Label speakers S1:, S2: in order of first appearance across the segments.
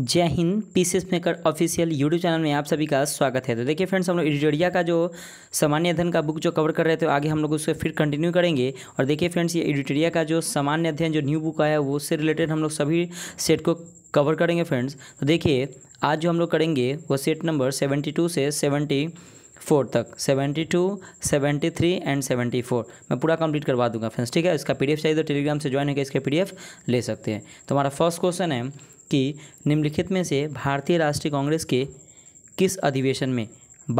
S1: जय हिंद pieces maker official YouTube channel में आप सभी का स्वागत है तो देखिए फ्रेंड्स हम लोग इडिटोरिया का जो सामान्य अध्ययन का बुक जो कवर कर रहे थे आगे हम लोग उसको फिर कंटिन्यू करेंगे और देखिए फ्रेंड्स ये इडिटोरिया का जो सामान्य अध्ययन जो न्यू बुक आया है वो उससे रिलेटेड हम लोग सभी सेट को कवर करेंगे फ्रेंड्स तो देखिए आज जो हम लोग करेंगे वो सेट नंबर सेवेंटी से सेवेंटी फोर तक seventy two seventy three and seventy four मैं पूरा कंप्लीट करवा दूंगा फ्रेंड्स ठीक है इसका पीडीएफ चाहिए तो टेलीग्राम से ज्वाइन होकर इसका पीडीएफ ले सकते हैं तो हमारा फर्स्ट क्वेश्चन है कि निम्नलिखित में से भारतीय राष्ट्रीय कांग्रेस के किस अधिवेशन में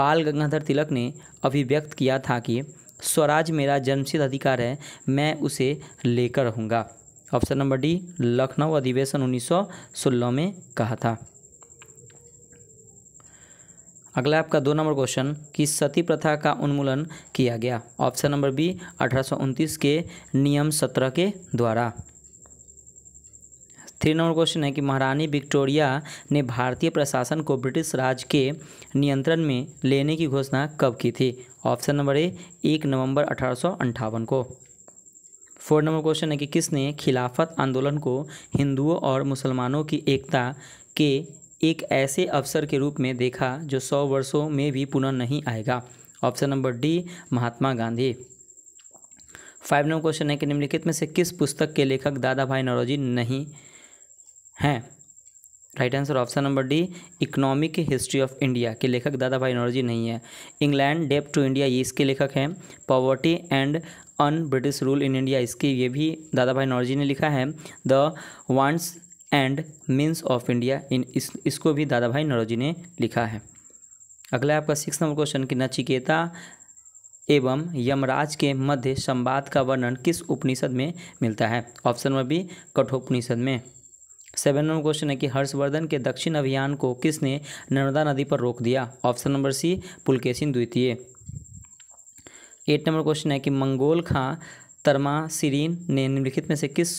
S1: बाल गंगाधर तिलक ने अभिव्यक्त किया था कि स्वराज मेरा जन्मसिद्ध अधिकार है मैं उसे लेकर रहूँगा ऑप्शन नंबर डी लखनऊ अधिवेशन 1916 में कहा था अगला आपका दो नंबर क्वेश्चन कि सती प्रथा का उन्मूलन किया गया ऑप्शन नंबर बी अठारह के नियम सत्रह के द्वारा थ्री नंबर क्वेश्चन है कि महारानी विक्टोरिया ने भारतीय प्रशासन को ब्रिटिश राज के नियंत्रण में लेने की घोषणा कब की थी ऑप्शन नंबर ए एक नवंबर अठारह को फोर नंबर क्वेश्चन है कि किसने खिलाफत आंदोलन को हिंदुओं और मुसलमानों की एकता के एक ऐसे अवसर के रूप में देखा जो सौ वर्षों में भी पुनः नहीं आएगा option number D Mahatma Gandhi five number question है कि निम्नलिखित में से किस पुस्तक के लेखक दादा भाई नरोजी नहीं हैं right answer option number D economic history of India के लेखक दादा भाई नौरजी नहीं है इंग्लैंड डेप टू इंडिया ये इसके लेखक हैं poverty and un British rule in India इसके ये भी दादा भाई नौरजी ने लिखा है the wants and means of India इन इस इसको भी दादा भाई नौरजी ने लिखा है अगला आपका सिक्स नंबर क्वेश्चन कि नचिकेता एवं यमराज के मध्य संवाद का वर्णन किस उपनिषद में मिलता है ऑप्शन नंबर बी कठोपनिषद में सेवन नंबर क्वेश्चन है कि हर्षवर्धन के दक्षिण अभियान को किसने नर्मदा नदी पर रोक दिया ऑप्शन नंबर सी पुलकेशिन द्वितीय एट नंबर क्वेश्चन है कि मंगोल खां तरमा सिरीन ने निम्नलिखित में से किस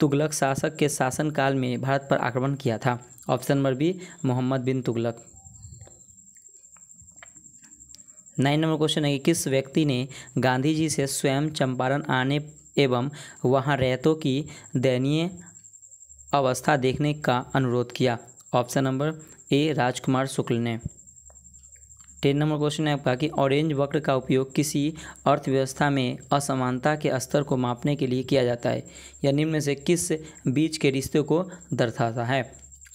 S1: तुगलक शासक के शासनकाल में भारत पर आक्रमण किया था option number B Mohammad bin Tughlaq nine number question है कि किस व्यक्ति ने गांधी जी से स्वयं चंपारण आने एवं वहां रहतों की दयनीय अवस्था देखने का अनुरोध किया ऑप्शन नंबर ए राजकुमार शुक्ल ने टेन नंबर क्वेश्चन है आपका कि ऑरेंज वक्र का उपयोग किसी अर्थव्यवस्था में असमानता के स्तर को मापने के लिए किया जाता है या निम्न से किस बीच के रिश्ते को दर्शाता है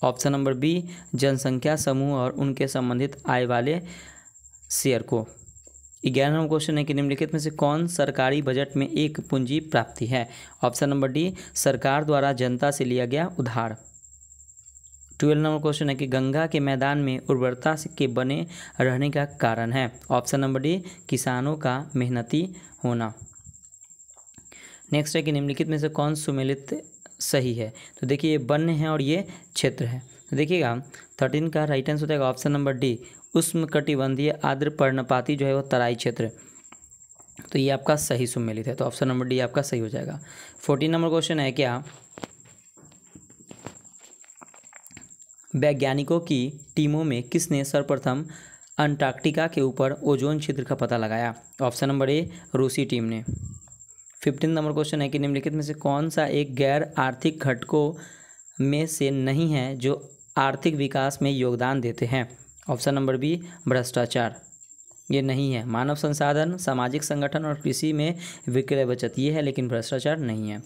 S1: ऑप्शन नंबर बी जनसंख्या समूह और उनके संबंधित आय वाले शेयर को ग्यारहवा क्वेश्चन है कि निम्नलिखित में से कौन सरकारी बजट में एक पूंजी प्राप्ति है ऑप्शन नंबर डी सरकार द्वारा जनता से लिया गया उधार ट्वेल्व नंबर क्वेश्चन है कि गंगा के मैदान में उर्वरता के बने रहने का कारण है ऑप्शन नंबर डी किसानों का मेहनती होना नेक्स्ट है कि निम्नलिखित में से कौन सुमेलित सही है तो देखिए ये वन्य है और ये क्षेत्र है तो देखिएगा थर्टीन का राइट आंसर होता है ऑप्शन नंबर डी उष्ण कटिबंधीय आद्र पर्णपाती जो है वो तराई क्षेत्र तो ये आपका सही सुमेलित है तो ऑप्शन नंबर डी आपका सही हो जाएगा फोर्टीन नंबर क्वेश्चन है क्या वैज्ञानिकों की टीमों में किसने सर्वप्रथम अंटार्कटिका के ऊपर ओजोन क्षेत्र का पता लगाया ऑप्शन नंबर ए रूसी टीम ने फिफ्टीन नंबर क्वेश्चन है कि निम्नलिखित में से कौन सा एक गैर आर्थिक घटकों में से नहीं है जो आर्थिक विकास में योगदान देते हैं ऑप्शन नंबर बी भ्रष्टाचार ये नहीं है मानव संसाधन सामाजिक संगठन और कृषि में विक्रय बचत ये है लेकिन भ्रष्टाचार नहीं है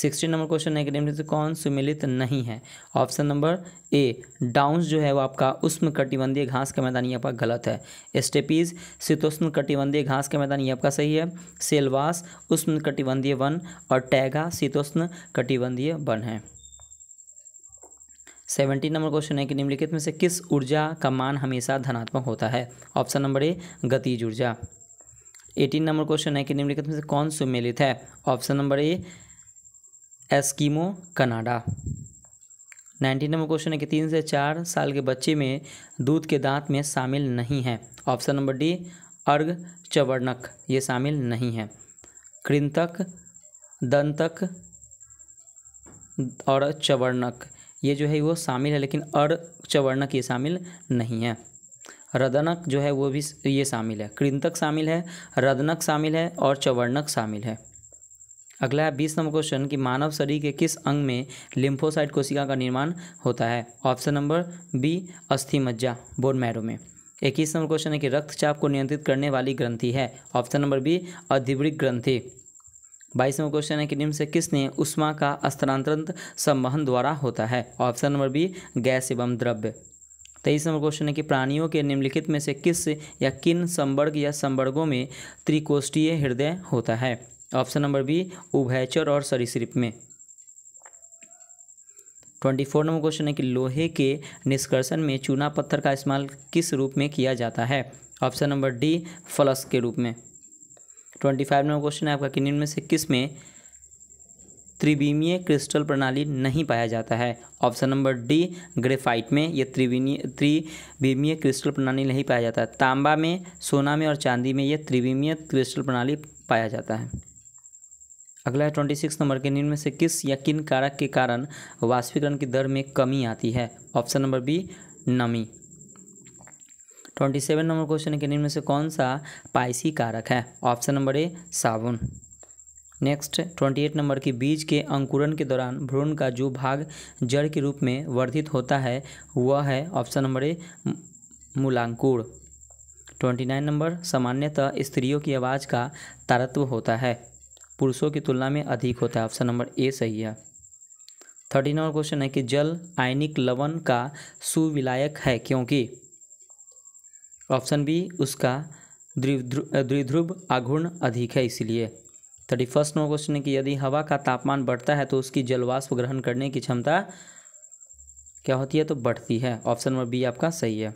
S1: सिक्सटीन नंबर क्वेश्चन है कि कौन सुमिलित नहीं है ऑप्शन नंबर ए डाउन्स जो है वो आपका उष्ण कटिबंधीय घास का मैदान ये आपका गलत है स्टेपीज शीतोष्ण कटिबंधीय घास का मैदान यहाँ आपका सही है सेलवास उष्ण कटिबंधीय वन और टैगा शीतोष्ण कटिबंधीय वन है सेवेंटीन नंबर क्वेश्चन है कि निम्नलिखित में से किस ऊर्जा का मान हमेशा धनात्मक होता है ऑप्शन नंबर ए गतिज ऊर्जा एटीन नंबर क्वेश्चन है कि निम्नलिखित में से कौन सुमेलित है option number A Eskimo Canada nineteen number question है कि तीन से चार साल के बच्चे में दूध के दांत में शामिल नहीं है ऑप्शन नंबर डी अर्घ चवर्णक ये शामिल नहीं है कृंतक दंतक और चवर्णक ये जो है वो शामिल है लेकिन अर चवर्णक ये शामिल नहीं है रदनक जो है वो भी ये शामिल है कृंतक शामिल है रदनक शामिल है और चवर्णक शामिल है अगला है बीस नंबर क्वेश्चन कि मानव शरीर के किस अंग में लिम्फोसाइट कोशिका का निर्माण होता है ऑप्शन नंबर बी अस्थि मज्जा बोन मैरो में इक्कीस नंबर क्वेश्चन है कि रक्तचाप को नियंत्रित करने वाली ग्रंथि है ऑप्शन नंबर बी अधिवृक ग्रंथि बाईसवें क्वेश्चन है कि निम्न से किसने उष्मा का स्थानांतरण संवहन द्वारा होता है ऑप्शन नंबर बी गैस एवं द्रव्य तेईस नंबर क्वेश्चन है कि प्राणियों के निम्नलिखित में से किस या किन संवर्ग या संवर्गों में त्रिकोष्ठीय हृदय होता है ऑप्शन नंबर बी उभयचर और सरीसृप में ट्वेंटी फोर नंबर क्वेश्चन है कि लोहे के निष्कर्षण में चूना पत्थर का इस्तेमाल किस रूप में किया जाता है ऑप्शन नंबर डी फलस के रूप में ट्वेंटी फाइव नंबर क्वेश्चन है आपका कि निम्न में से किस में त्रिविमीय क्रिस्टल प्रणाली नहीं पाया जाता है ऑप्शन नंबर डी ग्रेफाइट में यह त्रिविमीय त्रिवीमीय क्रिस्टल प्रणाली नहीं पाया जाता है तांबा में सोना में और चांदी में यह त्रिवीमीय क्रिस्टल प्रणाली पाया जाता है अगला है ट्वेंटी सिक्स नंबर के निम्न में से किस या किन कारक के कारण वाष्पीकरण की दर में कमी आती है ऑप्शन नंबर बी नमी ट्वेंटी सेवन नंबर क्वेश्चन है कि निम्न में से कौन सा पाइसी कारक है ऑप्शन नंबर ए साबुन नेक्स्ट ट्वेंटी एट नंबर की बीज के अंकुरण के दौरान भ्रूण का जो भाग जड़ के रूप में वर्धित होता है वह है ऑप्शन नंबर ए मूलांकुर ट्वेंटी नाइन नंबर सामान्यतः स्त्रियों की आवाज़ का तारत्व होता है पुरुषों की तुलना में अधिक होता है ऑप्शन नंबर ए सही है थर्टी नंबर क्वेश्चन है कि जल आयनिक लवण का सुविलायक है क्योंकि ऑप्शन बी उसका द्विध्रुव आघूर्ण अधिक है इसलिए थर्टी फर्स्ट नंबर क्वेश्चन है कि यदि हवा का तापमान बढ़ता है तो उसकी जलवाष्प ग्रहण करने की क्षमता क्या होती है तो बढ़ती है ऑप्शन नंबर बी आपका सही है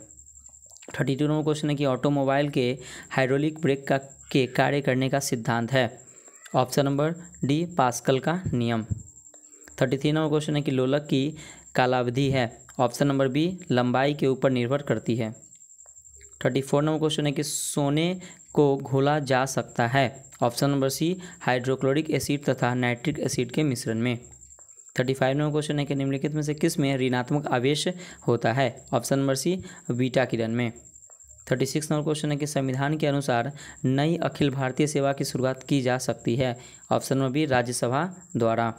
S1: थर्टी टू नंबर क्वेश्चन है कि ऑटोमोबाइल के हाइड्रोलिक ब्रेक का के कार्य करने का सिद्धांत है ऑप्शन नंबर डी पास्कल का नियम थर्टी थ्री नंबर क्वेश्चन है कि लोलक की कालावधि है ऑप्शन नंबर बी लंबाई के ऊपर निर्भर करती है थर्टी फोर नंबर क्वेश्चन है कि सोने को घोला जा सकता है option number C hydrochloric acid तथा नाइट्रिक एसिड के मिश्रण में थर्टी फाइव नंबर क्वेश्चन है कि निम्नलिखित में से किस में ऋणात्मक आवेश होता है ऑप्शन नंबर सी बीटा किरण में थर्टी सिक्स नंबर क्वेश्चन है कि संविधान के अनुसार नई अखिल भारतीय सेवा की शुरुआत की जा सकती है ऑप्शन नंबर बी राज्यसभा द्वारा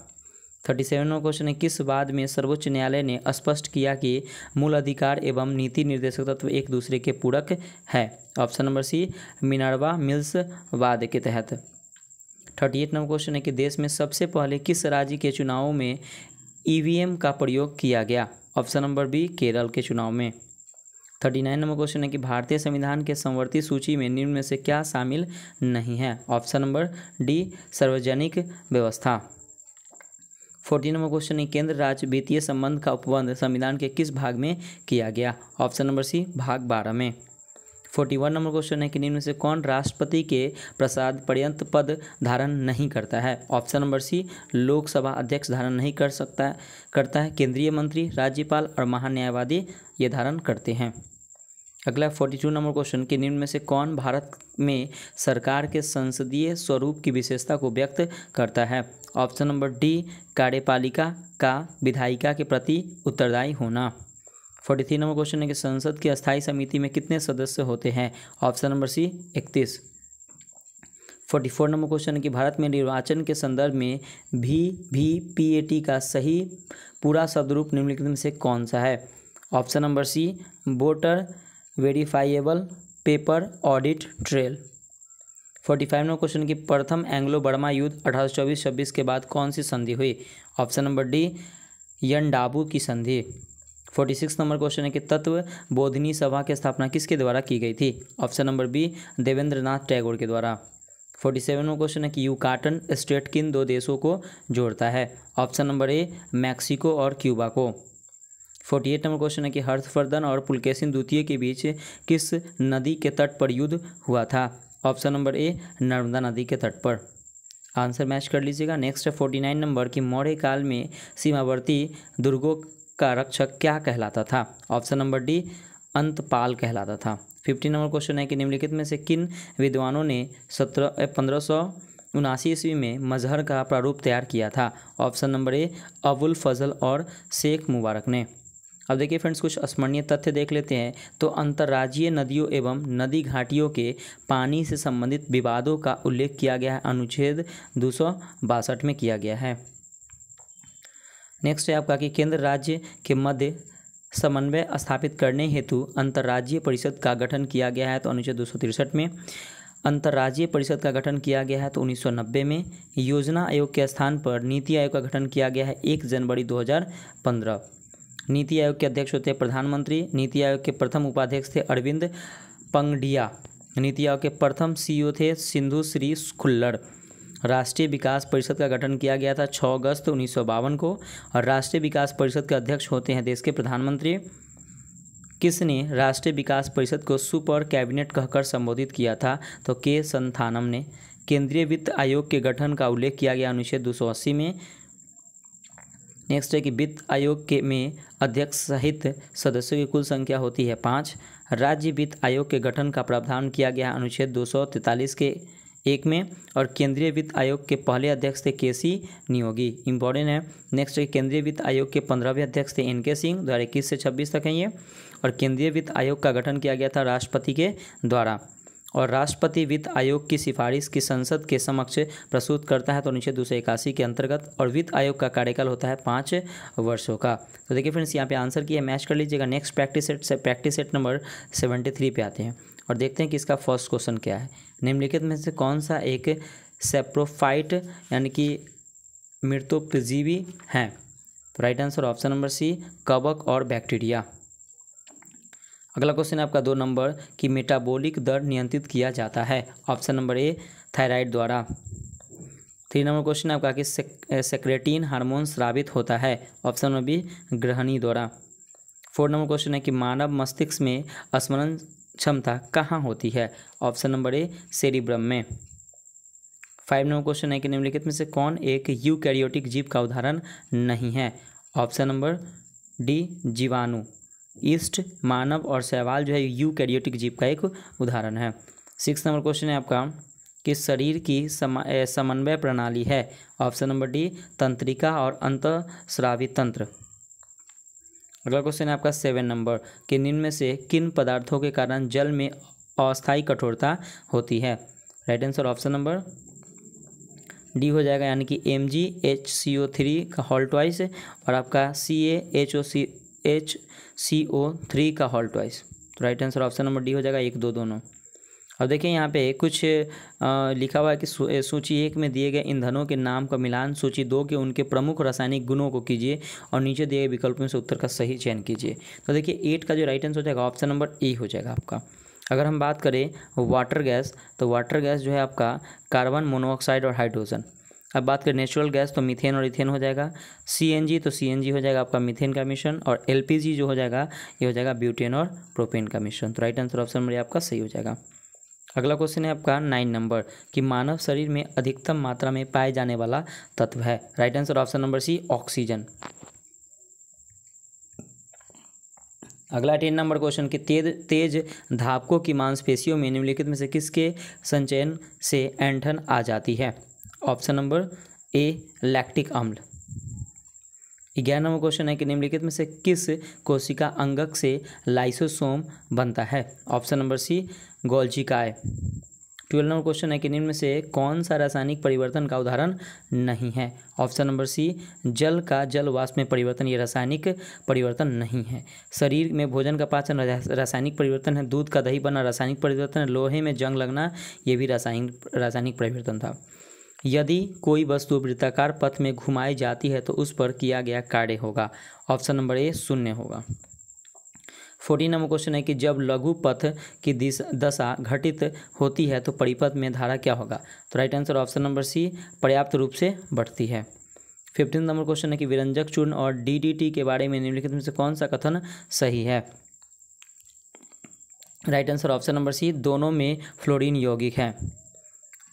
S1: थर्टी सेवनवा क्वेश्चन है किस बाद में सर्वोच्च न्यायालय ने स्पष्ट किया कि मूल अधिकार एवं नीति निर्देशक तत्व एक दूसरे के पूरक है option number C Minerva Mills वाद के तहत थर्टी एट नंबर क्वेश्चन है कि देश में सबसे पहले किस राज्य के चुनावों में ईवीएम का प्रयोग किया गया ऑप्शन नंबर बी केरल के चुनाव में थर्टी नाइन नंबर क्वेश्चन है कि भारतीय संविधान के संवर्ती सूची में निम्न में से क्या शामिल नहीं है ऑप्शन नंबर डी सार्वजनिक व्यवस्था फोर्टीन नंबर क्वेश्चन है केंद्र राज्य वित्तीय संबंध का उपबंध संविधान के किस भाग में किया गया ऑप्शन नंबर सी भाग बारह में फोर्टी वन नंबर क्वेश्चन है कि निम्न से कौन राष्ट्रपति के प्रसाद पर्यंत पद धारण नहीं करता है ऑप्शन नंबर सी लोकसभा अध्यक्ष धारण नहीं कर सकता करता है केंद्रीय मंत्री राज्यपाल और महान्यायवादी ये धारण करते हैं अगला फोर्टी टू नंबर क्वेश्चन कि निम्न में से कौन भारत में सरकार के संसदीय स्वरूप की विशेषता को व्यक्त करता है ऑप्शन नंबर डी कार्यपालिका का विधायिका के प्रति उत्तरदायी होना फोर्टी थ्री नंबर क्वेश्चन है कि संसद की अस्थायी समिति में कितने सदस्य होते हैं ऑप्शन नंबर सी इकतीस फोर्टी फोर नंबर क्वेश्चन है कि भारत में निर्वाचन के संदर्भ में भी भी पी ए टी का सही पूरा शब्द रूप निम्नलिखित में से कौन सा है option number C voter verifiable paper audit trail forty five number question की प्रथम एंग्लो बर्मा युद्ध अठारह सौ चौबीस छब्बीस के बाद कौन सी संधि हुई ऑप्शन नंबर डी यंडाबू की संधि फोर्टी सिक्स नंबर क्वेश्चन है कि तत्व बोधनी सभा की स्थापना किसके द्वारा की गई थी option number B Devendra Nath Tagore के द्वारा फोर्टी सेवन नंबर क्वेश्चन है कि यूकाटन स्टेट किन दो देशों को जोड़ता है ऑप्शन नंबर ए मैक्सिको और क्यूबा को फोर्टी एट नंबर क्वेश्चन है कि हर्षवर्धन और पुलकेशिन द्वितीय के बीच किस नदी के तट पर युद्ध हुआ था ऑप्शन नंबर ए नर्मदा नदी के तट पर आंसर मैच कर लीजिएगा नेक्स्ट है फोर्टी नाइन नंबर कि मौर्य काल में सीमावर्ती दुर्गों का रक्षक क्या कहलाता था ऑप्शन नंबर डी अंतपाल कहलाता था फिफ्टी नंबर क्वेश्चन है कि निम्नलिखित में से किन विद्वानों ने सत्रह पंद्रह सौ उनासी ईस्वी में मजहर का प्रारूप तैयार किया था option number A Abul Fazal और शेख मुबारक ने अब देखिए फ्रेंड्स कुछ स्मरणीय तथ्य देख लेते हैं तो अंतर्राज्यीय नदियों एवं नदी घाटियों के पानी से संबंधित विवादों का उल्लेख किया गया है अनुच्छेद दो में किया गया है नेक्स्ट है आपका कि केंद्र राज्य के मध्य समन्वय स्थापित करने हेतु अंतर्राज्यीय परिषद का गठन किया गया है तो अनुच्छेद दो में अंतर्राज्यीय परिषद का गठन किया गया है तो 1990 में योजना आयोग के स्थान पर नीति आयोग का गठन किया गया है एक जनवरी 2015 नीति आयोग के अध्यक्ष होते हैं प्रधानमंत्री नीति आयोग के प्रथम उपाध्यक्ष थे अरविंद पंगडिया नीति आयोग के प्रथम सीईओ थे सिंधु श्री खुल्लड़ राष्ट्रीय विकास परिषद का गठन किया गया था 6 अगस्त उन्नीस को और राष्ट्रीय विकास परिषद के अध्यक्ष होते हैं देश के प्रधानमंत्री किसने राष्ट्रीय विकास परिषद को सुपर कैबिनेट कहकर संबोधित किया था तो के संथानम ने केंद्रीय वित्त आयोग के गठन का उल्लेख किया गया अनुच्छेद दो में नेक्स्ट है कि वित्त आयोग के में अध्यक्ष सहित सदस्यों की कुल संख्या होती है पाँच राज्य वित्त आयोग के गठन का प्रावधान किया गया अनुच्छेद दो के एक में और केंद्रीय वित्त आयोग के पहले अध्यक्ष थे के सी नियोगी इम्पोर्टेंट है नेक्स्ट है केंद्रीय वित्त आयोग के पंद्रहवें अध्यक्ष थे एन के सिंह दो इक्कीस से छब्बीस तक हैं ये और केंद्रीय वित्त आयोग का गठन किया गया था राष्ट्रपति के द्वारा और राष्ट्रपति वित्त आयोग की सिफारिश की संसद के समक्ष प्रस्तुत करता है तो नीचे दो के अंतर्गत और वित्त आयोग का कार्यकाल होता है पाँच वर्षों का तो देखिए फ्रेंड्स यहाँ पे आंसर किया मैच कर लीजिएगा नेक्स्ट प्रैक्टिस सेट से practice set number seventy three पे आते हैं और देखते हैं कि इसका फर्स्ट क्वेश्चन क्या है निम्नलिखित में से कौन सा एक सेप्रोफाइट यानी कि मृतोपजीवी हैं तो right answer option number C कवक और बैक्टीरिया अगला क्वेश्चन है आपका दो नंबर कि मेटाबॉलिक दर नियंत्रित किया जाता है ऑप्शन नंबर ए थायराइड द्वारा थ्री नंबर क्वेश्चन आपका कि सेक्रेटिन हार्मोन श्रावित होता है ऑप्शन नंबर बी ग्रहणी द्वारा फोर नंबर क्वेश्चन है कि मानव मस्तिष्क में स्मरण क्षमता कहाँ होती है ऑप्शन नंबर ए सेरिब्रम में फाइव नंबर क्वेश्चन है कि निम्नलिखित में से कौन एक यूकैरियोटिक जीव का उदाहरण नहीं है ऑप्शन नंबर डी जीवाणु ईस्ट मानव और सहवाल जो है यू कैरियोटिक जीव का एक उदाहरण है सिक्स नंबर क्वेश्चन है आपका कि शरीर की समन्वय प्रणाली है ऑप्शन नंबर डी तंत्रिका और अंत श्रावित तंत्र अगला क्वेश्चन है आपका सेवन नंबर कि निम्न से किन पदार्थों के कारण जल में अस्थायी कठोरता होती है right answer option number D हो जाएगा यानी कि M G H C O three का हॉल्टवाइस और आपका C A H O C H C O three का हॉल ट्वाइस तो right answer option number D हो जाएगा एक दो दोनों अब देखिए यहाँ पे कुछ लिखा हुआ है कि सूची एक में दिए गए ईंधनों के नाम का मिलान सूची दो के उनके प्रमुख रासायनिक गुणों को कीजिए और नीचे दिए गए विकल्पों से उत्तर का सही चयन कीजिए तो देखिए एट का जो राइट आंसर हो जाएगा ऑप्शन नंबर ए हो जाएगा आपका अगर हम बात करें वाटर गैस तो वाटर गैस जो है आपका कार्बन मोनोऑक्साइड और हाइड्रोजन अब बात करें नेचुरल गैस तो मीथेन और इथेन हो जाएगा सीएनजी तो सीएनजी हो जाएगा आपका मीथेन का मिशन और एलपीजी जो हो जाएगा ये हो जाएगा ब्यूटेन और प्रोपेन का मिशन तो राइट आंसर ऑप्शन नंबर आपका सही हो जाएगा अगला क्वेश्चन है आपका नाइन नंबर कि मानव शरीर में अधिकतम मात्रा में पाए जाने वाला तत्व है right answer option number C oxygen अगला टेन नंबर क्वेश्चन कि तेज तेज धापकों की मांसपेशियों में निम्नलिखित में से किसके संचयन से एंठन आ जाती है ऑप्शन नंबर ए लैक्टिक अम्ल ग्यारह नंबर क्वेश्चन है कि निम्नलिखित में से किस कोशिका अंगक से लाइसोसोम बनता है ऑप्शन नंबर सी गोल्जिकाय ट्वेल्व नंबर क्वेश्चन है कि निम्न में से कौन सा रासायनिक परिवर्तन का उदाहरण नहीं है ऑप्शन नंबर सी जल का जल वाष्प में परिवर्तन ये रासायनिक परिवर्तन नहीं है शरीर में भोजन का पाचन रासायनिक परिवर्तन है दूध का दही बनना रासायनिक परिवर्तन है लोहे में जंग लगना ये भी रासायनिक रासायनिक परिवर्तन था यदि कोई वस्तु वृत्ताकार पथ में घुमाई जाती है तो उस पर किया गया कार्य होगा ऑप्शन नंबर ए शून्य होगा फोर्टीन नंबर क्वेश्चन है कि जब लघु पथ की दिश दशा घटित होती है तो परिपथ में धारा क्या होगा तो right answer option number C पर्याप्त रूप से बढ़ती है फिफ्टीन नंबर क्वेश्चन है कि विरंजक चूर्ण और डीडीटी के बारे में निम्नलिखित में से कौन सा कथन सही है right answer option number C दोनों में फ्लोरीन यौगिक है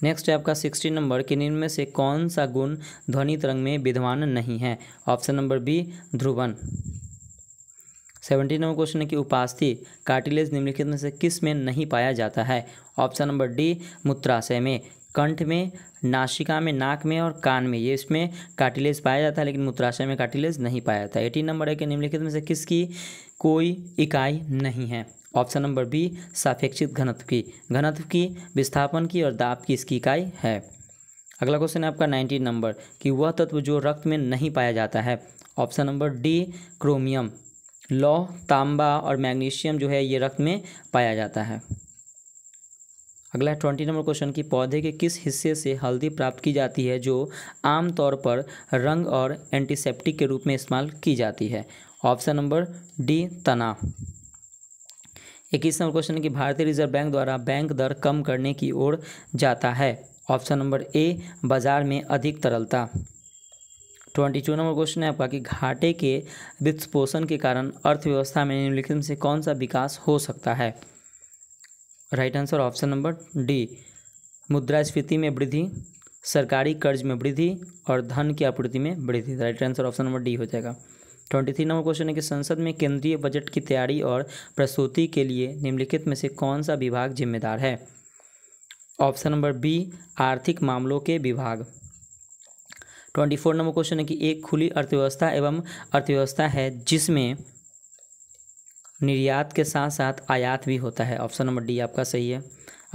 S1: नेक्स्ट है आपका सिक्सटीन नंबर कि निम्न में से कौन सा गुण ध्वनि तरंग में विद्यमान नहीं है ऑप्शन नंबर बी ध्रुवन सेवेंटी नंबर क्वेश्चन है कि उपास्थि कार्टिलेज निम्नलिखित में से किस में नहीं पाया जाता है ऑप्शन नंबर डी मूत्राशय में कंठ में नासिका में नाक में और कान में ये इसमें कार्टिलेज पाया जाता है लेकिन मूत्राशय में कार्टिलेज नहीं पाया जाता है एटीन नंबर है कि निम्नलिखित में से किसकी कोई इकाई नहीं है ऑप्शन नंबर बी सापेक्षित घनत्व की घनत्व की विस्थापन की और दाब की इसकी इकाई है अगला क्वेश्चन है आपका नाइनटीन नंबर कि वह तत्व जो रक्त में नहीं पाया जाता है ऑप्शन नंबर डी क्रोमियम लौह तांबा और मैग्नीशियम जो है ये रक्त में पाया जाता है अगला ट्वेंटी नंबर क्वेश्चन कि पौधे के किस हिस्से से हल्दी प्राप्त की जाती है जो आमतौर पर रंग और एंटीसेप्टिक के रूप में इस्तेमाल की जाती है ऑप्शन नंबर डी तना इक्कीस नंबर क्वेश्चन है कि भारतीय रिजर्व बैंक द्वारा बैंक दर कम करने की ओर जाता है ऑप्शन नंबर ए बाजार में अधिक तरलता ट्वेंटी टू नंबर क्वेश्चन है आपका कि घाटे के वित्त पोषण के कारण अर्थव्यवस्था में निम्नलिखित से कौन सा विकास हो सकता है right answer option number D मुद्रास्फीति में वृद्धि सरकारी कर्ज में वृद्धि और धन की आपूर्ति में वृद्धि right answer option number D हो जाएगा ट्वेंटी थ्री नंबर क्वेश्चन है कि संसद में केंद्रीय बजट की तैयारी और प्रस्तुति के लिए निम्नलिखित में से कौन सा विभाग जिम्मेदार है ऑप्शन नंबर बी आर्थिक मामलों के विभाग ट्वेंटी फोर नंबर क्वेश्चन है कि एक खुली अर्थव्यवस्था एवं अर्थव्यवस्था है जिसमें निर्यात के साथ साथ आयात भी होता है ऑप्शन नंबर डी आपका सही है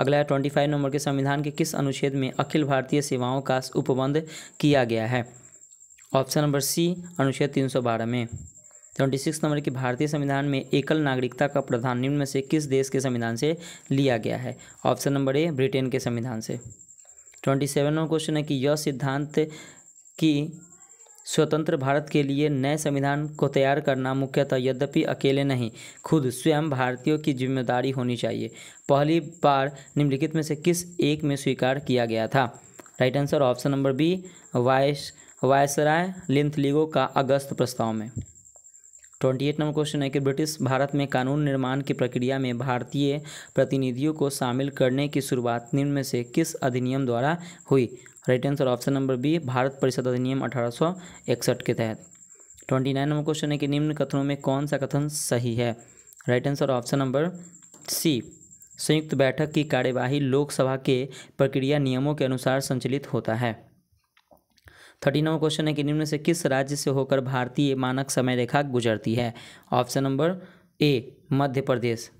S1: अगला है ट्वेंटी फाइव नंबर के संविधान के किस अनुच्छेद में अखिल भारतीय सेवाओं का उपबंध किया गया है ऑप्शन नंबर सी अनुच्छेद तीन सौ बारह में ट्वेंटी सिक्स नंबर की भारतीय संविधान में एकल नागरिकता का प्रधान निम्न में से किस देश के संविधान से लिया गया है ऑप्शन नंबर ए ब्रिटेन के संविधान से ट्वेंटी सेवन नंबर क्वेश्चन है कि यह सिद्धांत की स्वतंत्र भारत के लिए नए संविधान को तैयार करना मुख्यतः यद्यपि अकेले नहीं खुद स्वयं भारतीयों की जिम्मेदारी होनी चाहिए पहली बार निम्नलिखित में से किस एक में स्वीकार किया गया था right answer option number B vice viceroy Linlithgow का अगस्त प्रस्ताव में ट्वेंटी एट नंबर क्वेश्चन है कि ब्रिटिश भारत में कानून निर्माण की प्रक्रिया में भारतीय प्रतिनिधियों को शामिल करने की शुरुआत निम्न में से किस अधिनियम द्वारा हुई right answer option number B Bharat परिषद अधिनियम अठारह के तहत ट्वेंटी नाइन नंबर क्वेश्चन है कि निम्न कथनों में कौन सा कथन सही है right answer option number C संयुक्त बैठक की कार्यवाही लोकसभा के प्रक्रिया नियमों के अनुसार संचालित होता है थर्टी नंबर क्वेश्चन है कि निम्न से किस राज्य से होकर भारतीय मानक समय रेखा गुजरती है option number A Madhya Pradesh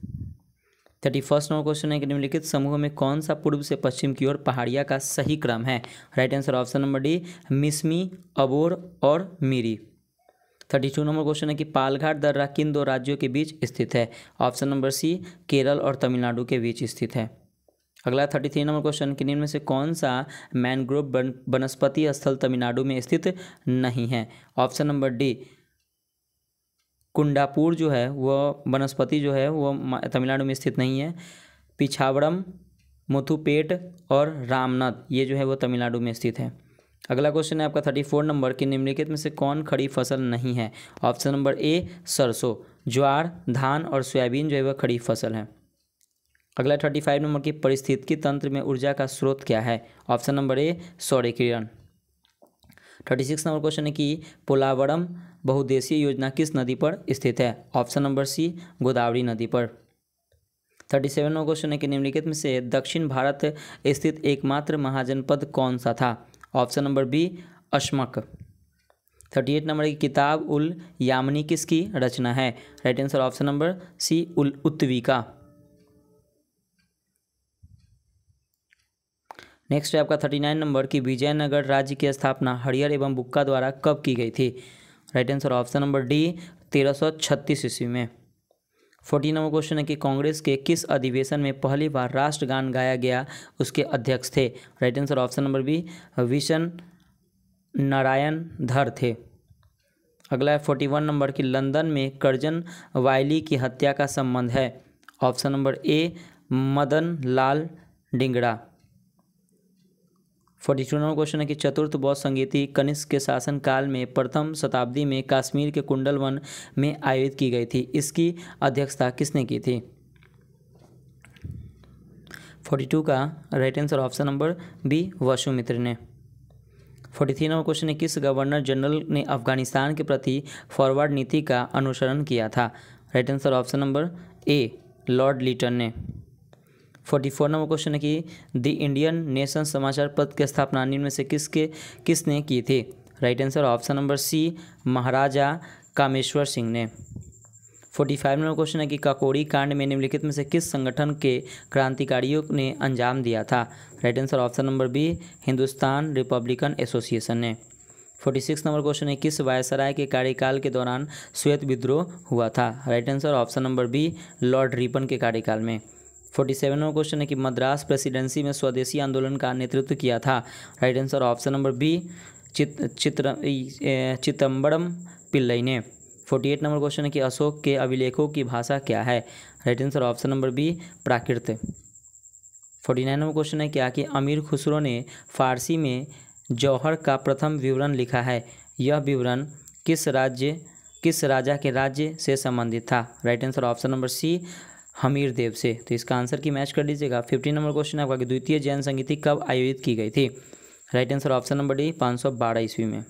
S1: thirty first number question है कि निम्नलिखित समूह में कौन सा पूर्व से पश्चिम की ओर पहाड़िया का सही क्रम है right answer option number D Mishmi Abor और Miri thirty two number question है कि पालघाट दर्रा किन दो राज्यों के बीच स्थित है ऑप्शन नंबर सी केरल और तमिलनाडु के बीच स्थित है अगला थर्टी थ्री नंबर क्वेश्चन कि निम्न में से कौन सा मैनग्रोव वनस्पति स्थल तमिलनाडु में स्थित नहीं है ऑप्शन नंबर डी कुंडापुर जो है वह वनस्पति जो है वह तमिलनाडु में स्थित नहीं है पिछावड़म मुथुपेट और रामनाथ ये जो है वो तमिलनाडु में स्थित है अगला क्वेश्चन है आपका थर्टी फोर नंबर कि निम्नलिखित में से कौन खड़ी फसल नहीं है ऑप्शन नंबर ए सरसों ज्वार धान और सोयाबीन जो है वह खड़ी फसल है अगला थर्टी फाइव नंबर की परिस्थितिकी तंत्र में ऊर्जा का स्रोत क्या है option number A Surya Kiran thirty six number question है कि पोलावरम बहुदेशीय योजना किस नदी पर स्थित है ऑप्शन नंबर सी गोदावरी नदी पर थर्टी सेवन नंबर क्वेश्चन है कि निम्नलिखित में से दक्षिण भारत स्थित एकमात्र महाजनपद कौन सा था option number B Ashmaka thirty eight number की किताब उल यामनी किसकी रचना है right answer option number C ul Utbi का नेक्स्ट है आपका थर्टी नाइन नंबर की विजयनगर राज्य की स्थापना हरियर एवं बुक्का द्वारा कब की गई थी right answer option number D तेरह सौ छत्तीस ईस्वी में फोर्टी नंबर क्वेश्चन है कि कांग्रेस के किस अधिवेशन में पहली बार राष्ट्रगान गाया गया उसके अध्यक्ष थे right answer option number B Bishan Narayan Dhar थे अगला है फोर्टी वन नंबर की लंदन में कर्जन वायली की हत्या का संबंध है option number A Madan Lal Dhingra forty two number question है कि चतुर्थ बौद्ध संगीति कनिष्क के शासन काल में प्रथम शताब्दी में कश्मीर के कुंडल वन में आयोजित की गई थी इसकी अध्यक्षता किसने की थी फोर्टी टू का right answer option number B Vasumitra ने फोर्टी थ्री नंबर क्वेश्चन है किस गवर्नर जनरल ने अफगानिस्तान के प्रति फॉरवर्ड नीति का अनुसरण किया था right answer option number A Lord Lytton ने फोर्टी फोर नंबर क्वेश्चन है कि द इंडियन नेशन समाचार पत्र की स्थापना निम्न से किसके किसने की थी right answer option number C Maharaja Kameshwar Singh ने फोर्टी फाइव नंबर क्वेश्चन है कि काकोड़ी कांड में निम्नलिखित में से किस संगठन के क्रांतिकारियों ने अंजाम दिया था right answer option number B Hindustan Republican Association ने फोर्टी सिक्स नंबर क्वेश्चन है किस वायसराय के कार्यकाल के दौरान श्वेत विद्रोह हुआ था right answer option number B Lord Ripon के कार्यकाल में फोर्टी सेवनवा क्वेश्चन है कि मद्रास प्रेसिडेंसी में स्वदेशी आंदोलन का नेतृत्व किया था right answer option number B चित चित्र चिदम्बरम पिल्लई ने फोर्टी एट नंबर क्वेश्चन है कि अशोक के अभिलेखों की भाषा क्या है right answer option number B Prakrit forty nine number question है क्या कि अमीर खुसरो ने फारसी में जौहर का प्रथम विवरण लिखा है यह विवरण किस राज्य किस राजा के राज्य से संबंधित था right answer option number C Hamir Dev से तो इसका आंसर की मैच कर लीजिएगा फिफ्टीन नंबर क्वेश्चन आपका कि द्वितीय जैन संगीति कब आयोजित की गई थी right answer option number D पाँच सौ बारह ईस्वी में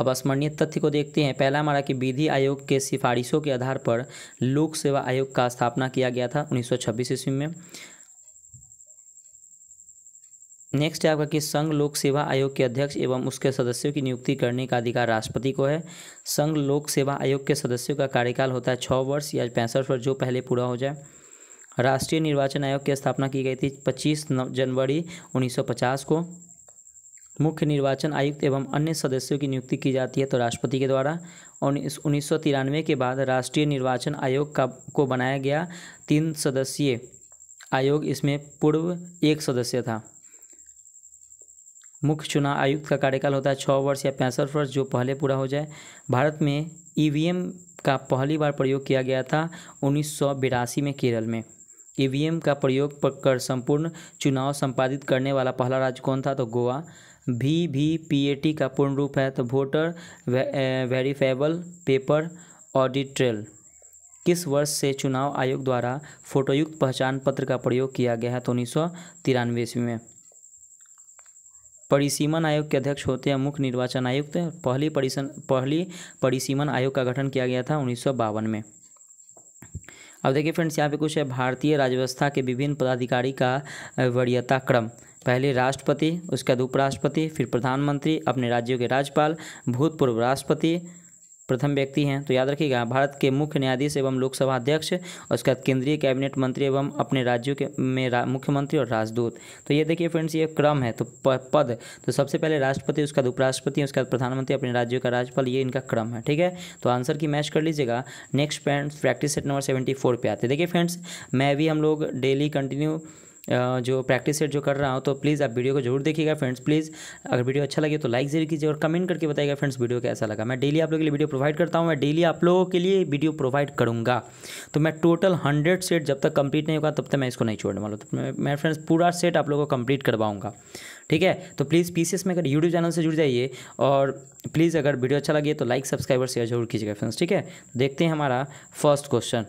S1: अब स्मरणीय तथ्य को देखते हैं पहला हमारा कि विधि आयोग के सिफारिशों के आधार पर लोक सेवा आयोग का स्थापना किया गया था छब्बीस ईस्वी में नेक्स्ट है आपका कि संघ लोक सेवा आयोग के अध्यक्ष एवं उसके सदस्यों की नियुक्ति करने का अधिकार राष्ट्रपति को है संघ लोक सेवा आयोग के सदस्यों का कार्यकाल होता है छः वर्ष या पैंसठ वर्ष जो पहले पूरा हो जाए राष्ट्रीय निर्वाचन आयोग की स्थापना की गई थी 25 जनवरी 1950 को मुख्य निर्वाचन आयुक्त एवं अन्य सदस्यों की नियुक्ति की जाती है तो राष्ट्रपति के द्वारा और उन्नीस के बाद राष्ट्रीय निर्वाचन आयोग का को बनाया गया तीन सदस्यीय आयोग इसमें पूर्व एक सदस्य था मुख्य चुनाव आयुक्त का कार्यकाल होता है छः वर्ष या पैंसठ वर्ष जो पहले पूरा हो जाए भारत में ई का पहली बार प्रयोग किया गया था उन्नीस में केरल में ई का प्रयोग कर संपूर्ण चुनाव संपादित करने वाला पहला राज्य कौन था तो Goa V V P A T का पूर्ण रूप है तो वोटर वेरीफेबल पेपर ऑडिट्रेल किस वर्ष से चुनाव आयोग द्वारा फोटोयुक्त पहचान पत्र का प्रयोग किया गया है तो उन्नीस सौ तिरानवे ईस्वी में परिसीमन आयोग के अध्यक्ष होते हैं मुख्य निर्वाचन आयुक्त पहली परिसन पहली परिसीमन आयोग का गठन किया गया था उन्नीस में अब देखिए फ्रेंड्स यहाँ पे कुछ है भारतीय राजव्यवस्था के विभिन्न पदाधिकारी का वरीयता क्रम पहले राष्ट्रपति उसके बाद उपराष्ट्रपति फिर प्रधानमंत्री अपने राज्यों के राज्यपाल भूतपूर्व राष्ट्रपति प्रथम व्यक्ति हैं तो याद रखिएगा भारत के मुख्य न्यायाधीश एवं लोकसभा अध्यक्ष और उसके बाद केंद्रीय कैबिनेट मंत्री एवं अपने राज्यों के में मुख्यमंत्री और राजदूत तो ये देखिए फ्रेंड्स ये क्रम है तो पद तो सबसे पहले राष्ट्रपति उसके बाद उपराष्ट्रपति उसके बाद प्रधानमंत्री अपने राज्यों का राज्यपाल ये इनका क्रम है ठीक है तो आंसर की मैच कर लीजिएगा next friends practice set number seventy four पे आते देखिए फ्रेंड्स मैं भी हम लोग डेली कंटिन्यू जो प्रैक्टिस सेट जो कर रहा हूँ तो प्लीज़ आप वीडियो को जरूर देखिएगा फ्रेंड्स प्लीज़ अगर वीडियो अच्छा लगे तो लाइक जरूर कीजिए और कमेंट करके बताइएगा फ्रेंड्स वीडियो कैसा लगा मैं डेली आप लोगों के लिए वीडियो प्रोवाइड करता हूँ मैं डेली आप लोगों के लिए वीडियो प्रोवाइड करूँगा तो मैं टोटल हंड्रेड सेट जब तक कंप्लीट नहीं होगा तब तक मैं इसको नहीं छोड़ने वाला तो मैं फ्रेंड्स पूरा सेट आप लोगों को कंप्लीट करवाऊँगा ठीक है तो प्लीज़ पीसीएस अगर यूट्यूब चैनल से जुड़ जाइए और प्लीज़ अगर वीडियो अच्छा लगे तो लाइक सब्सक्राइब और शेयर जरूर कीजिएगा फ्रेंड्स ठीक है देखते हैं हमारा फर्स्ट क्वेश्चन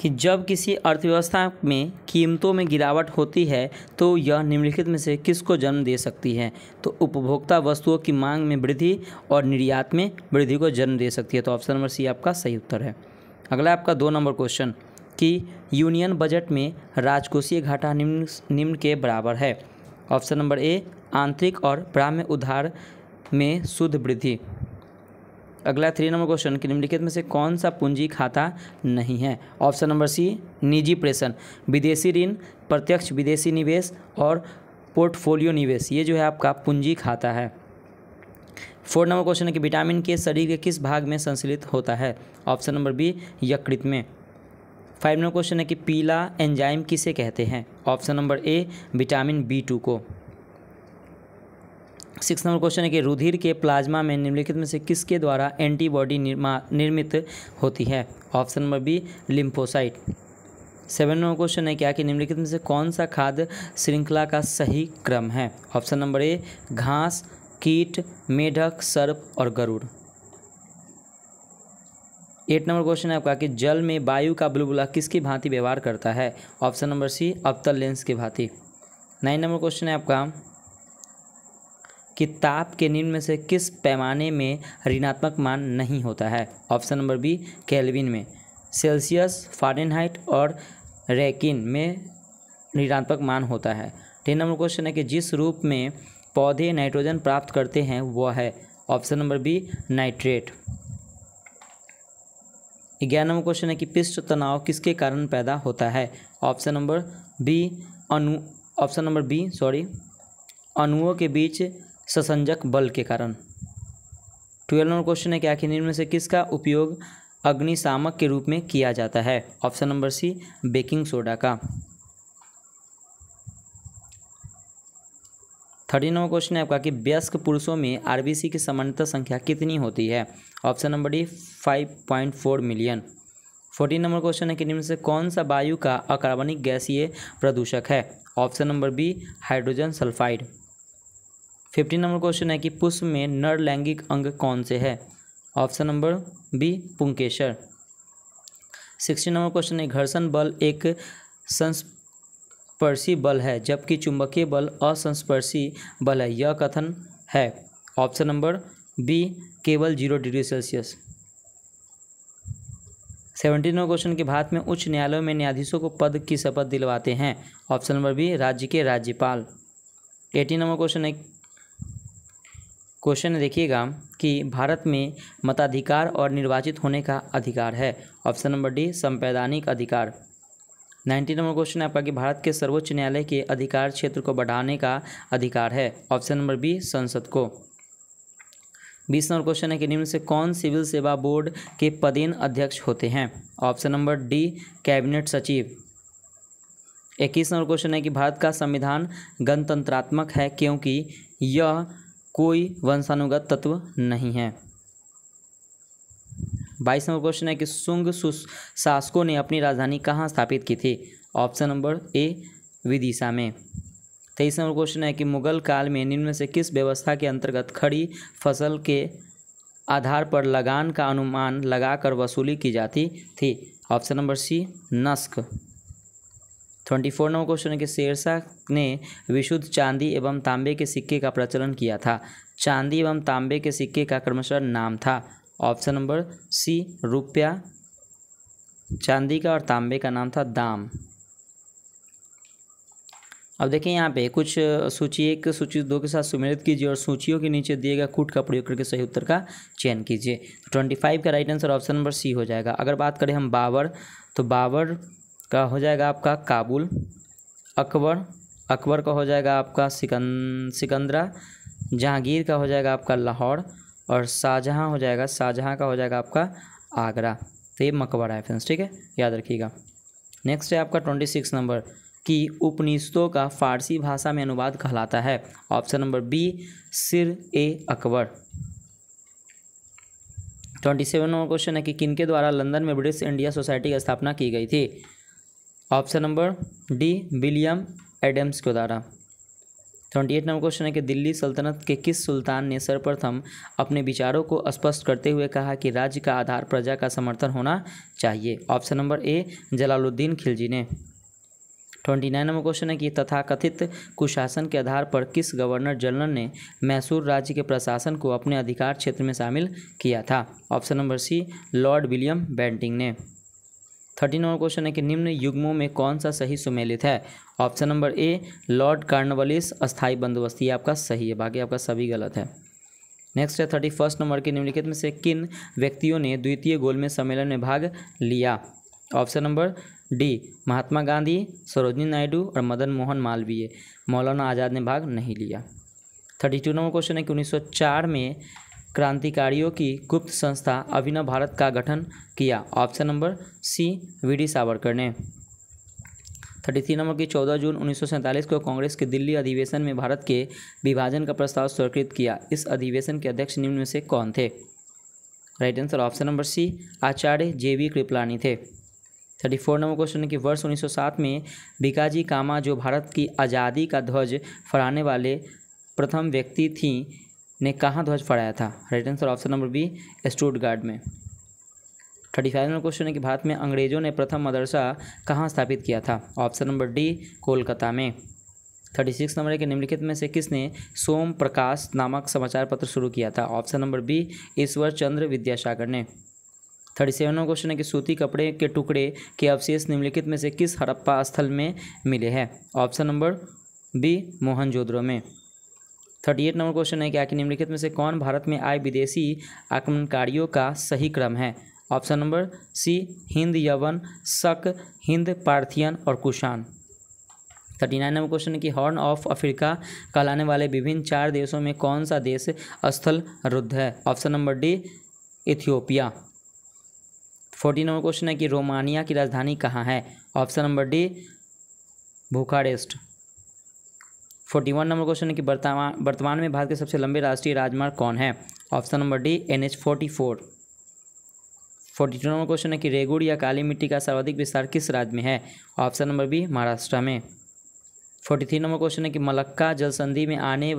S1: कि जब किसी अर्थव्यवस्था में कीमतों में गिरावट होती है तो यह निम्नलिखित में से किसको जन्म दे सकती है तो उपभोक्ता वस्तुओं की मांग में वृद्धि और निर्यात में वृद्धि को जन्म दे सकती है तो ऑप्शन नंबर सी आपका सही उत्तर है अगला आपका दो नंबर क्वेश्चन कि यूनियन बजट में राजकोषीय घाटा निम्न निम्न के बराबर है ऑप्शन नंबर ए आंतरिक और प्राम्य उधार में शुद्ध वृद्धि अगला थ्री नंबर क्वेश्चन कि निम्नलिखित में से कौन सा पूंजी खाता नहीं है ऑप्शन नंबर सी निजी प्रेषण विदेशी ऋण प्रत्यक्ष विदेशी निवेश और पोर्टफोलियो निवेश ये जो है आपका पूंजी खाता है फोर नंबर क्वेश्चन है कि विटामिन के शरीर के किस भाग में संश्लित होता है ऑप्शन नंबर बी यकृत में फाइव नंबर क्वेश्चन है कि पीला एंजाइम किसे कहते हैं option number A vitamin B two को सिक्स नंबर क्वेश्चन है कि रुधिर के प्लाज्मा में निम्नलिखित में से किसके द्वारा एंटीबॉडी निर्मित होती है option number B lymphocyte seven number question है क्या कि निम्नलिखित में से कौन सा खाद श्रृंखला का सही क्रम है ऑप्शन नंबर ए घास कीट मेढक सर्प और गरुड़ एट नंबर क्वेश्चन है आपका कि जल में वायु का बुलबुला किसकी भांति व्यवहार करता है ऑप्शन नंबर सी अवतल लेंस की भांति नाइन नंबर क्वेश्चन है आपका कि ताप के निम्न में से किस पैमाने में ऋणात्मक मान नहीं होता है ऑप्शन नंबर बी कैलविन में सेल्सियस फारेनहाइट और रैकिन में ऋणात्मक मान होता है टेन नंबर क्वेश्चन है कि जिस रूप में पौधे नाइट्रोजन प्राप्त करते हैं वह है ऑप्शन नंबर बी नाइट्रेट ग्यारह नंबर क्वेश्चन है कि पिष्ट तनाव किसके कारण पैदा होता है ऑप्शन नंबर बी अनु ऑप्शन नंबर बी सॉरी अणुओं के बीच ससंजक बल के कारण ट्वेल्व नंबर क्वेश्चन है कि आखिर निम्न से किसका उपयोग अग्निशामक के रूप में किया जाता है option number C baking soda का थर्टीन नंबर क्वेश्चन है आपका कि व्यस्क पुरुषों में आरबीसी की सामान्यतः संख्या कितनी होती है option number D five point four million fourteen number question है कि निम्न से कौन सा वायु का अकार्बनिक गैसीय प्रदूषक है option number B hydrogen sulphide fifteen number question है कि पुष्प में नर लैंगिक अंग कौन से है ऑप्शन नंबर बी पुंकेशर सिक्सटीन नंबर क्वेश्चन है घर्षण बल एक संस्पर्शी बल है जबकि चुंबकीय बल असंस्पर्शी बल है यह कथन है ऑप्शन नंबर बी केवल zero degree Celsius seventeen number question के भारत में उच्च न्यायालयों में न्यायाधीशों को पद की शपथ दिलवाते हैं ऑप्शन नंबर बी राज्य के राज्यपाल एटीन नंबर क्वेश्चन है क्वेश्चन देखिएगा कि भारत में मताधिकार और निर्वाचित होने का अधिकार है ऑप्शन नंबर डी संवैधानिक अधिकार नाइन्टी नंबर क्वेश्चन है आपका कि भारत के सर्वोच्च न्यायालय के अधिकार क्षेत्र को बढ़ाने का अधिकार है ऑप्शन नंबर बी संसद को बीस नंबर क्वेश्चन है कि निम्न से कौन सिविल सेवा बोर्ड के पदेन अध्यक्ष होते हैं ऑप्शन नंबर डी कैबिनेट सचिव इक्कीस नंबर क्वेश्चन है कि भारत का संविधान गणतंत्रात्मक है क्योंकि यह कोई वंशानुगत तत्व नहीं है बाईस नंबर क्वेश्चन है कि शुंग शासकों ने अपनी राजधानी कहाँ स्थापित की थी ऑप्शन नंबर ए विदिशा में तेईस नंबर क्वेश्चन है कि मुगल काल में निम्न से किस व्यवस्था के अंतर्गत खड़ी फसल के आधार पर लगान का अनुमान लगाकर वसूली की जाती थी ऑप्शन नंबर सी नस्क ट्वेंटी फोर नंबर क्वेश्चन है कि शेरशाह ने विशुद्ध चांदी एवं तांबे के सिक्के का प्रचलन किया था चांदी एवं तांबे के सिक्के का क्रमशः नाम था ऑप्शन नंबर सी रुपया चांदी का और तांबे का नाम था दाम अब देखें यहाँ पे कुछ सूची एक सूची दो के साथ सुमेलित कीजिए और सूचियों के नीचे दिए गए कूट का प्रयोग करके सही उत्तर का चयन कीजिए ट्वेंटी फाइव का right answer option number C हो जाएगा अगर बात करें हम बाबर तो बाबर का हो जाएगा आपका काबुल अकबर अकबर का हो जाएगा आपका सिकन सिकंदरा जहांगीर का हो जाएगा आपका लाहौर और शाहजहाँ हो जाएगा शाहजहाँ का हो जाएगा आपका आगरा तो ये मकबरा है फ्रेंड्स ठीक है याद रखिएगा नेक्स्ट है आपका ट्वेंटी सिक्स नंबर कि उपनिषदों का फारसी भाषा में अनुवाद कहलाता है option number B Sirr e Akbar twenty seven number question है कि किनके द्वारा लंदन में ब्रिटिश इंडिया सोसाइटी की स्थापना की गई थी option number D William Adams के द्वारा ट्वेंटी एट नंबर क्वेश्चन है कि दिल्ली सल्तनत के किस सुल्तान ने सर्वप्रथम अपने विचारों को स्पष्ट करते हुए कहा कि राज्य का आधार प्रजा का समर्थन होना चाहिए option number A Jalaluddin Khilji ने ट्वेंटी नाइन नंबर क्वेश्चन है कि तथाकथित कुशासन के आधार पर किस गवर्नर जनरल ने मैसूर राज्य के प्रशासन को अपने अधिकार क्षेत्र में शामिल किया था option number C Lord William Bentinck ने थर्टीन नंबर क्वेश्चन है कि निम्न युग्मों में कौन सा सही सुमेलित है option number A Lord Cornwallis अस्थाई बंदोबस्त ये आपका सही है बाकी आपका सभी गलत है नेक्स्ट है थर्टी फर्स्ट नंबर के निम्नलिखित में से किन व्यक्तियों ने द्वितीय गोलमेज सम्मेलन में भाग लिया option number D Mahatma Gandhi Sarojini Naidu और मदन मोहन मालवीय मौलाना आज़ाद ने भाग नहीं लिया थर्टी टू नंबर क्वेश्चन है कि 1904 में क्रांतिकारियों की गुप्त संस्था अभिनव भारत का गठन किया option number C V D Savarkar ने थर्टी थ्री नंबर की चौदह जून उन्नीस को कांग्रेस के दिल्ली अधिवेशन में भारत के विभाजन का प्रस्ताव स्वीकृत किया इस अधिवेशन के अध्यक्ष निम्न में से कौन थे right answer option number C Acharya J V Kripalani थे थर्टी फोर नंबर क्वेश्चन कि वर्ष 1907 में भिकाजी कामा जो भारत की आज़ादी का ध्वज फहराने वाले प्रथम व्यक्ति थीं ने कहाँ ध्वज फहराया था right answer option number B Stuttgart में थर्टी फाइव नंबर क्वेश्चन है कि भारत में अंग्रेजों ने प्रथम मदरसा कहाँ स्थापित किया था ऑप्शन नंबर डी कोलकाता में थर्टी सिक्स नंबर है कि निम्नलिखित में से किसने सोम प्रकाश नामक समाचार पत्र शुरू किया था option number B Ishwar Chandra Vidyasagar ने थर्टी सेवन नंबर क्वेश्चन है कि सूती कपड़े के टुकड़े के अवशेष निम्नलिखित में से किस हड़प्पा स्थल में मिले हैं ऑप्शन नंबर बी मोहनजोद्रो में थर्टी एट नंबर क्वेश्चन है कि आखिर निम्नलिखित में से कौन भारत में आए विदेशी आक्रमणकारियों का सही क्रम है ऑप्शन नंबर सी हिंद यवन शक हिंद पार्थियन और Kushan thirty nine number question है कि हॉर्न ऑफ अफ्रीका कहलाने वाले विभिन्न चार देशों में कौन सा देश स्थल रुद्ध है option number D Ethiopia forty number question है कि रोमानिया की राजधानी कहाँ है option number D Bucharest forty one number question है कि वर्तमान वर्तमान में भारत के सबसे लंबे राष्ट्रीय राजमार्ग कौन है option number D N H forty four forty two number question है कि रेगुड़ या काली मिट्टी का सर्वाधिक विस्तार किस राज्य में है ऑप्शन नंबर बी महाराष्ट्र में फोर्टी थ्री नंबर क्वेश्चन है कि मलक्का जल संधि में आने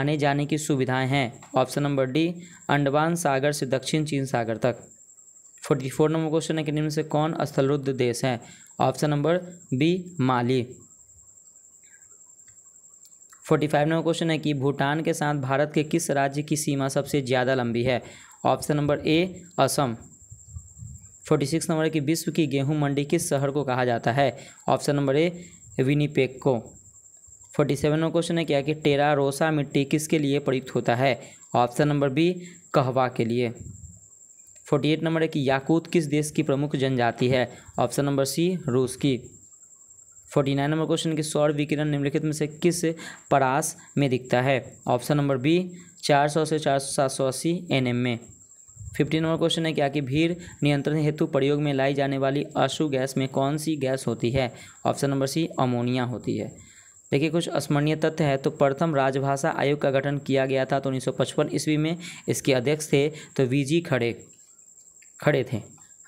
S1: आने जाने की सुविधाएं हैं ऑप्शन नंबर डी अंडमान सागर से दक्षिण चीन सागर तक फोर्टी फोर नंबर क्वेश्चन है कि निम्न से कौन स्थलरुद्ध देश है option number B Mali forty five number question है कि भूटान के साथ भारत के किस राज्य की सीमा सबसे ज़्यादा लंबी है option number A Assam forty six number है कि विश्व की गेहूं मंडी किस शहर को कहा जाता है ऑप्शन नंबर ए विनीपेक को फोर्टी सेवन नंबर क्वेश्चन है क्या कि टेरा रोसा मिट्टी किसके लिए प्रयुक्त होता है ऑप्शन नंबर बी कहवा के लिए फोर्टी एट नंबर है कि याकूत किस देश की प्रमुख जनजाति है ऑप्शन नंबर सी रूस की फोर्टी नाइन नंबर क्वेश्चन की सौर विकिरण निम्नलिखित में से किस परास में दिखता है ऑप्शन नंबर बी चार सौ से चार सौ सात सौ अस्सी एन एम में फिफ्टी नंबर क्वेश्चन है क्या कि भीड़ नियंत्रण हेतु प्रयोग में लाई जाने वाली अशु गैस में कौन सी गैस होती है ऑप्शन नंबर सी अमोनिया होती है देखिए कुछ स्मरणीय तथ्य है तो प्रथम राजभाषा आयोग का गठन किया गया था तो उन्नीस ईस्वी में इसके अध्यक्ष थे तो जी खड़े खड़े थे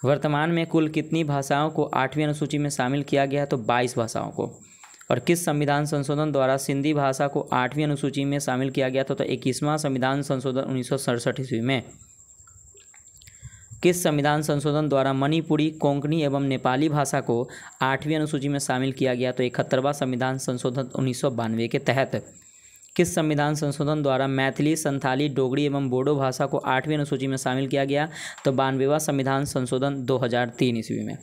S1: वर्तमान में कुल कितनी भाषाओं को आठवीं अनुसूची में शामिल किया गया है तो बाईस भाषाओं को और किस संविधान संशोधन द्वारा सिंधी भाषा को आठवीं अनुसूची में शामिल किया गया था तो इक्कीसवां संविधान संशोधन उन्नीस सौ ईस्वी में किस संविधान संशोधन द्वारा मणिपुरी कोंकणी एवं नेपाली भाषा को आठवीं अनुसूची में शामिल किया गया तो इकहत्तरवा संविधान संशोधन उन्नीस के तहत किस संविधान संशोधन द्वारा मैथिली संथाली डोगरी एवं बोडो भाषा को आठवीं अनुसूची में शामिल किया गया तो बानवेवा संविधान संशोधन 2003 ईस्वी में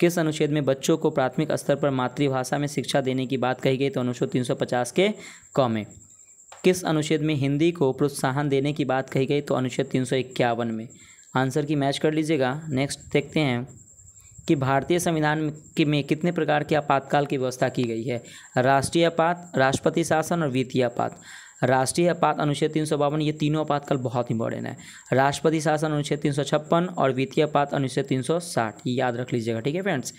S1: किस अनुच्छेद में बच्चों को प्राथमिक स्तर पर मातृभाषा में शिक्षा देने की बात कही गई तो अनुच्छेद 350 के क में किस अनुच्छेद में हिंदी को प्रोत्साहन देने की बात कही गई तो अनुच्छेद तीन में आंसर की मैच कर लीजिएगा नेक्स्ट देखते हैं कि भारतीय संविधान में कितने प्रकार की आपातकाल की व्यवस्था की गई है राष्ट्रीय आपात राष्ट्रपति शासन और वित्तीय आपात राष्ट्रीय आपात अनुच्छेद तीन सौ बावन ये तीनों आपातकाल बहुत इंपॉर्टेंट है राष्ट्रपति शासन अनुच्छेद तीन सौ छप्पन और वित्तीय आपात अनुच्छेद तीन सौ साठ ये याद रख लीजिएगा ठीक है फ्रेंड्स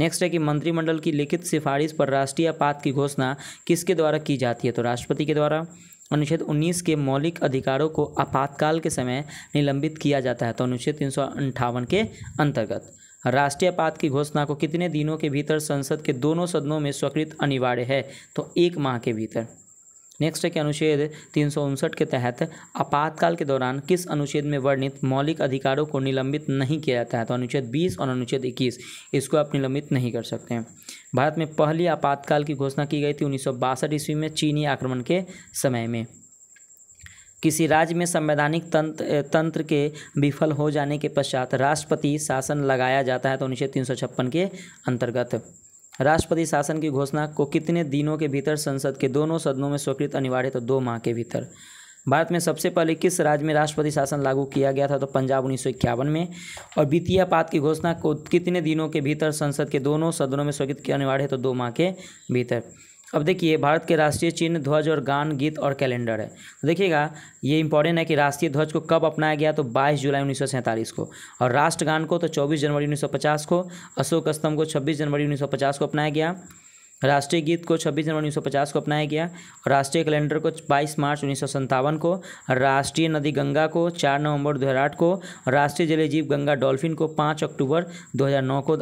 S1: नेक्स्ट है कि मंत्रिमंडल की लिखित सिफारिश पर राष्ट्रीय आपात की घोषणा किसके द्वारा की जाती है तो राष्ट्रपति के द्वारा अनुच्छेद 19 के मौलिक अधिकारों को आपातकाल के समय निलंबित किया जाता है तो अनुच्छेद तीन के अंतर्गत राष्ट्रीय आपात की घोषणा को कितने दिनों के भीतर संसद के दोनों सदनों में स्वीकृत अनिवार्य है तो एक माह के भीतर नेक्स्ट है कि अनुच्छेद तीन के तहत आपातकाल के दौरान किस अनुच्छेद में वर्णित मौलिक अधिकारों को निलंबित नहीं किया जाता है तो अनुच्छेद 20 और अनुच्छेद 21 इसको आप निलंबित नहीं कर सकते हैं भारत में पहली आपातकाल की घोषणा की गई थी उन्नीस ईस्वी में चीनी आक्रमण के समय में किसी राज्य में संवैधानिक तंत्र तंत्र के विफल हो जाने के पश्चात राष्ट्रपति शासन लगाया जाता है तो अनुच्छेद तीन के अंतर्गत राष्ट्रपति शासन की घोषणा को कितने दिनों के भीतर संसद के दोनों सदनों में स्वीकृत अनिवार्य तो दो माह के भीतर भारत में सबसे पहले किस राज्य में राष्ट्रपति शासन लागू किया गया था तो पंजाब उन्नीस में और वित्तीय आपात की घोषणा को कितने दिनों के भीतर संसद के दोनों सदनों में स्वीकृत किया अनिवार्य है तो दो माह के भीतर अब देखिए भारत के राष्ट्रीय चिन्ह ध्वज और गान गीत और कैलेंडर है तो देखिएगा ये इंपॉर्टेंट है कि राष्ट्रीय ध्वज को कब अपनाया गया तो 22 जुलाई उन्नीस को और राष्ट्रगान को तो 24 जनवरी 1950 को अशोक स्तंभ को 26 जनवरी 1950 को अपनाया गया राष्ट्रीय गीत को 26 जनवरी 1950 को अपनाया गया और राष्ट्रीय कैलेंडर को 22 मार्च उन्नीस को राष्ट्रीय नदी गंगा को 4 नवंबर दो को राष्ट्रीय जलीय गंगा डॉल्फिन को 5 अक्टूबर 2009 को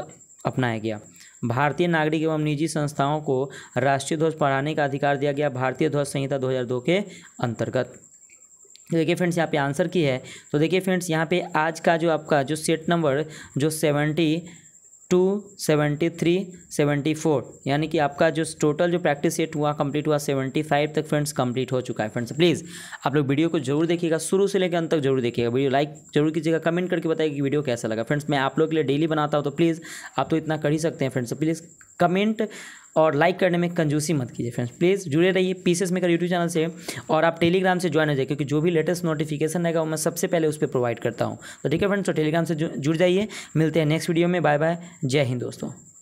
S1: अपनाया गया भारतीय नागरिक एवं निजी संस्थाओं को राष्ट्रीय ध्वज पढ़ाने का अधिकार दिया गया भारतीय ध्वज संहिता 2002 के अंतर्गत देखिए फ्रेंड्स यहाँ पे आंसर की है तो देखिए फ्रेंड्स यहाँ पे आज का जो आपका जो सेट नंबर जो seventy two seventy three seventy four यानी कि आपका जो टोटल जो प्रैक्टिस सेट हुआ कंप्लीट हुआ सेवेंटी फाइव तक फ्रेंड्स कंप्लीट हो चुका है फ्रेंड्स प्लीज़ आप लोग वीडियो को जरूर देखिएगा शुरू से लेकर अंत तक जरूर देखिएगा वीडियो लाइक जरूर कीजिएगा कमेंट करके बताइए कि वीडियो कैसा लगा फ्रेंड्स मैं आप लोग के लिए डेली बनाता हूँ तो प्लीज़ आप तो इतना कर ही सकते हैं फ्रेंड्स प्लीज़ कमेंट और लाइक करने में कंजूसी मत कीजिए फ्रेंड्स प्लीज़ जुड़े रहिए पीसेस मेकर यूट्यूब चैनल से और आप टेलीग्राम से ज्वाइन हो जाए क्योंकि जो भी लेटेस्ट नोटिफिकेशन रहेगा वो मैं सबसे पहले उस पर प्रोवाइड करता हूँ तो ठीक है फ्रेंड्स तो टेलीग्राम से जुड़ जाइए मिलते हैं नेक्स्ट वीडियो में बाय बाय जय हिंद दोस्तों